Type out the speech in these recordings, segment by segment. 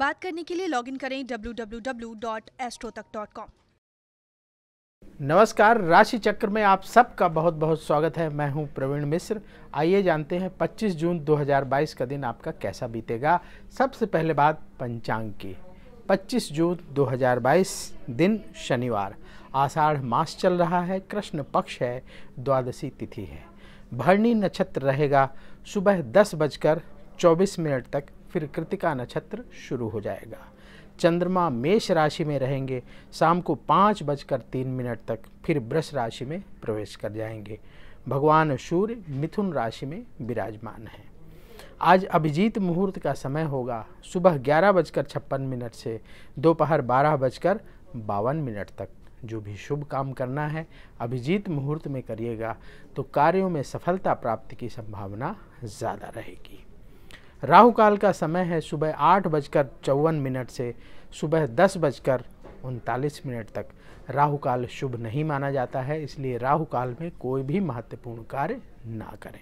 बात करने के लिए लॉगिन करें डब्ल्यू नमस्कार राशि चक्र में आप सबका बहुत बहुत स्वागत है मैं हूं प्रवीण मिश्र आइए जानते हैं 25 जून 2022 का दिन आपका कैसा बीतेगा सबसे पहले बात पंचांग की 25 जून 2022 दिन शनिवार आषाढ़ मास चल रहा है कृष्ण पक्ष है द्वादशी तिथि है भरणी नक्षत्र रहेगा सुबह दस बजकर चौबीस मिनट तक फिर कृतिका नक्षत्र शुरू हो जाएगा चंद्रमा मेष राशि में रहेंगे शाम को पाँच बजकर तीन मिनट तक फिर ब्रष राशि में प्रवेश कर जाएंगे भगवान सूर्य मिथुन राशि में विराजमान हैं आज अभिजीत मुहूर्त का समय होगा सुबह ग्यारह बजकर छप्पन मिनट से दोपहर बारह बजकर बावन मिनट तक जो भी शुभ काम करना है अभिजीत मुहूर्त में करिएगा तो कार्यों में सफलता प्राप्ति की संभावना ज़्यादा रहेगी राहु काल का समय है सुबह आठ बजकर चौवन मिनट से सुबह दस बजकर उनतालीस मिनट तक राहु काल शुभ नहीं माना जाता है इसलिए राहु काल में कोई भी महत्वपूर्ण कार्य ना करें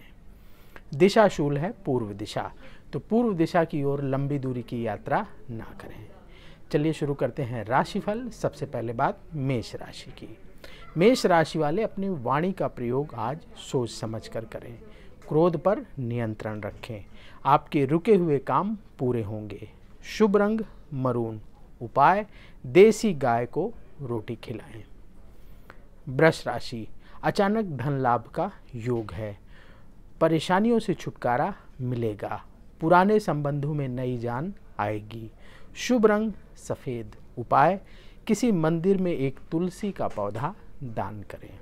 दिशाशूल है पूर्व दिशा तो पूर्व दिशा की ओर लंबी दूरी की यात्रा ना करें चलिए शुरू करते हैं राशिफल सबसे पहले बात मेष राशि की मेष राशि वाले अपनी वाणी का प्रयोग आज सोच समझ कर करें क्रोध पर नियंत्रण रखें आपके रुके हुए काम पूरे होंगे शुभ रंग मरून उपाय देसी गाय को रोटी खिलाएं वृष राशि अचानक धन लाभ का योग है परेशानियों से छुटकारा मिलेगा पुराने संबंधों में नई जान आएगी शुभ रंग सफ़ेद उपाय किसी मंदिर में एक तुलसी का पौधा दान करें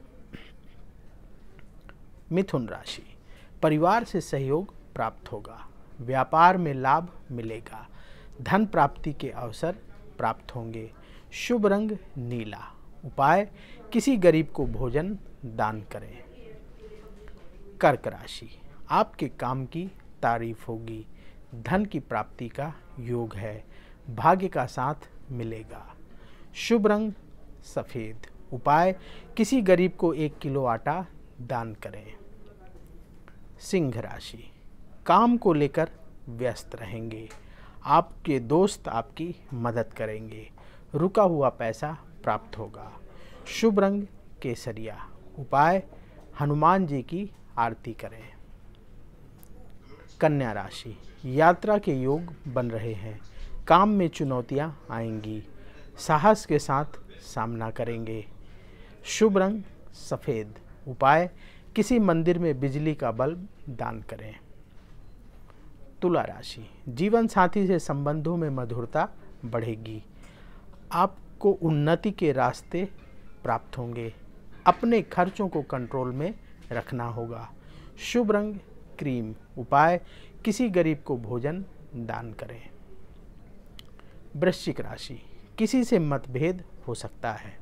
मिथुन राशि परिवार से सहयोग प्राप्त होगा व्यापार में लाभ मिलेगा धन प्राप्ति के अवसर प्राप्त होंगे शुभ रंग नीला उपाय किसी गरीब को भोजन दान करें कर्क राशि आपके काम की तारीफ होगी धन की प्राप्ति का योग है भाग्य का साथ मिलेगा शुभ रंग सफ़ेद उपाय किसी गरीब को एक किलो आटा दान करें सिंह राशि काम को लेकर व्यस्त रहेंगे आपके दोस्त आपकी मदद करेंगे रुका हुआ पैसा प्राप्त होगा शुभ रंग केसरिया उपाय हनुमान जी की आरती करें कन्या राशि यात्रा के योग बन रहे हैं काम में चुनौतियां आएंगी साहस के साथ सामना करेंगे शुभ रंग सफ़ेद उपाय किसी मंदिर में बिजली का बल्ब दान करें तुला राशि जीवन साथी से संबंधों में मधुरता बढ़ेगी आपको उन्नति के रास्ते प्राप्त होंगे अपने खर्चों को कंट्रोल में रखना होगा शुभ रंग क्रीम उपाय किसी गरीब को भोजन दान करें वृश्चिक राशि किसी से मतभेद हो सकता है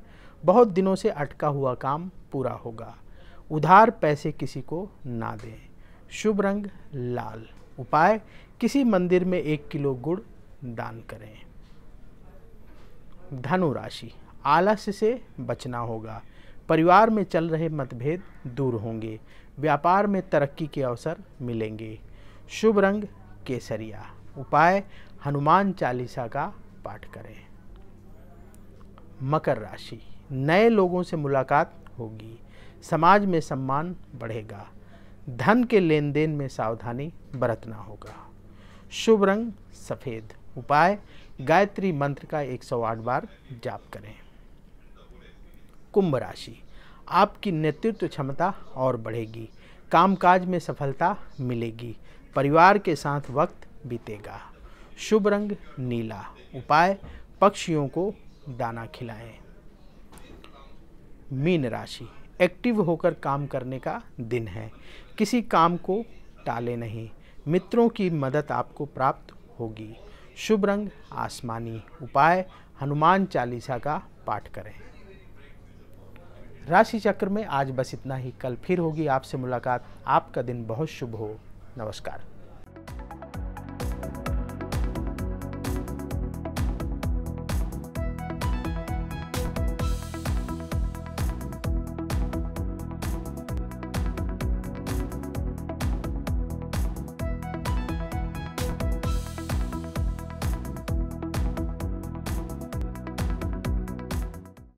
बहुत दिनों से अटका हुआ काम पूरा होगा उधार पैसे किसी को ना दें शुभ रंग लाल उपाय किसी मंदिर में एक किलो गुड़ दान करें धनु राशि आलस्य से बचना होगा परिवार में चल रहे मतभेद दूर होंगे व्यापार में तरक्की के अवसर मिलेंगे शुभ रंग केसरिया उपाय हनुमान चालीसा का पाठ करें मकर राशि नए लोगों से मुलाकात होगी समाज में सम्मान बढ़ेगा धन के लेन देन में सावधानी बरतना होगा शुभ रंग सफ़ेद उपाय गायत्री मंत्र का 108 बार जाप करें कुंभ राशि आपकी नेतृत्व क्षमता और बढ़ेगी कामकाज में सफलता मिलेगी परिवार के साथ वक्त बीतेगा शुभ रंग नीला उपाय पक्षियों को दाना खिलाएं मीन राशि एक्टिव होकर काम करने का दिन है किसी काम को टाले नहीं मित्रों की मदद आपको प्राप्त होगी शुभ रंग आसमानी उपाय हनुमान चालीसा का पाठ करें राशि चक्र में आज बस इतना ही कल फिर होगी आपसे मुलाकात आपका दिन बहुत शुभ हो नमस्कार